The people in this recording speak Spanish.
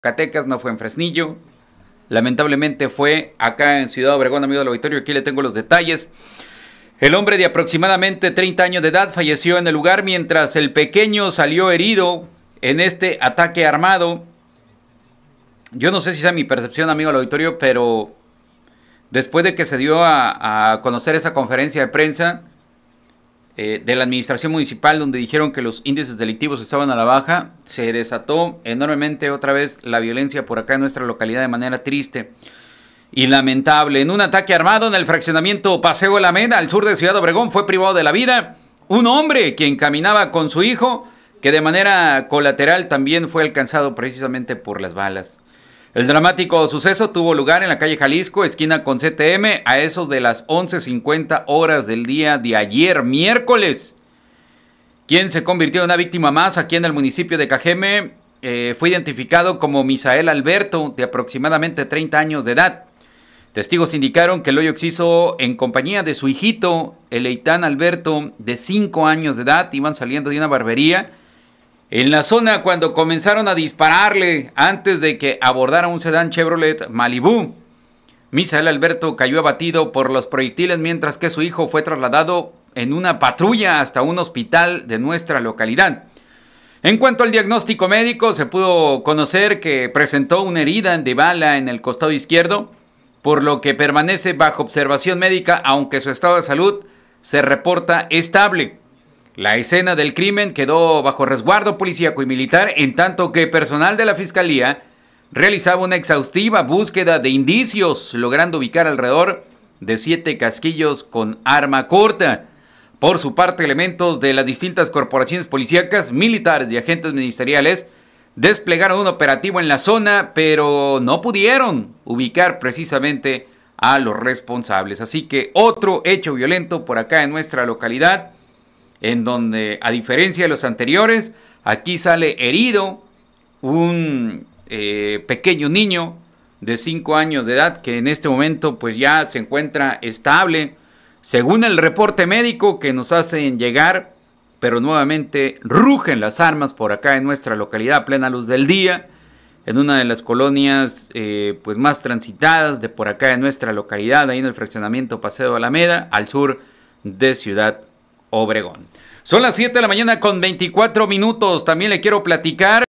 Catecas, no fue en Fresnillo. Lamentablemente fue acá en Ciudad Obregón, amigo del auditorio. Aquí le tengo los detalles. El hombre de aproximadamente 30 años de edad falleció en el lugar mientras el pequeño salió herido en este ataque armado. Yo no sé si sea mi percepción, amigo del auditorio, pero después de que se dio a, a conocer esa conferencia de prensa, eh, de la administración municipal donde dijeron que los índices delictivos estaban a la baja, se desató enormemente otra vez la violencia por acá en nuestra localidad de manera triste y lamentable. En un ataque armado en el fraccionamiento Paseo de la Mena, al sur de Ciudad Obregón, fue privado de la vida un hombre quien caminaba con su hijo, que de manera colateral también fue alcanzado precisamente por las balas. El dramático suceso tuvo lugar en la calle Jalisco, esquina con CTM, a esos de las 11.50 horas del día de ayer, miércoles. Quien se convirtió en una víctima más aquí en el municipio de Cajeme eh, fue identificado como Misael Alberto, de aproximadamente 30 años de edad. Testigos indicaron que el hoyo exciso en compañía de su hijito, el Alberto, de 5 años de edad, iban saliendo de una barbería en la zona cuando comenzaron a dispararle antes de que abordara un sedán Chevrolet Malibu. Misael Alberto cayó abatido por los proyectiles mientras que su hijo fue trasladado en una patrulla hasta un hospital de nuestra localidad. En cuanto al diagnóstico médico, se pudo conocer que presentó una herida de bala en el costado izquierdo, por lo que permanece bajo observación médica, aunque su estado de salud se reporta estable. La escena del crimen quedó bajo resguardo policíaco y militar, en tanto que personal de la Fiscalía realizaba una exhaustiva búsqueda de indicios, logrando ubicar alrededor de siete casquillos con arma corta. Por su parte, elementos de las distintas corporaciones policíacas, militares y agentes ministeriales desplegaron un operativo en la zona, pero no pudieron ubicar precisamente a los responsables. Así que otro hecho violento por acá en nuestra localidad en donde, a diferencia de los anteriores, aquí sale herido un eh, pequeño niño de 5 años de edad que en este momento pues ya se encuentra estable, según el reporte médico que nos hacen llegar, pero nuevamente rugen las armas por acá en nuestra localidad, plena luz del día, en una de las colonias eh, pues más transitadas de por acá en nuestra localidad, ahí en el fraccionamiento Paseo Alameda, al sur de Ciudad Obregón. Son las 7 de la mañana con 24 minutos. También le quiero platicar.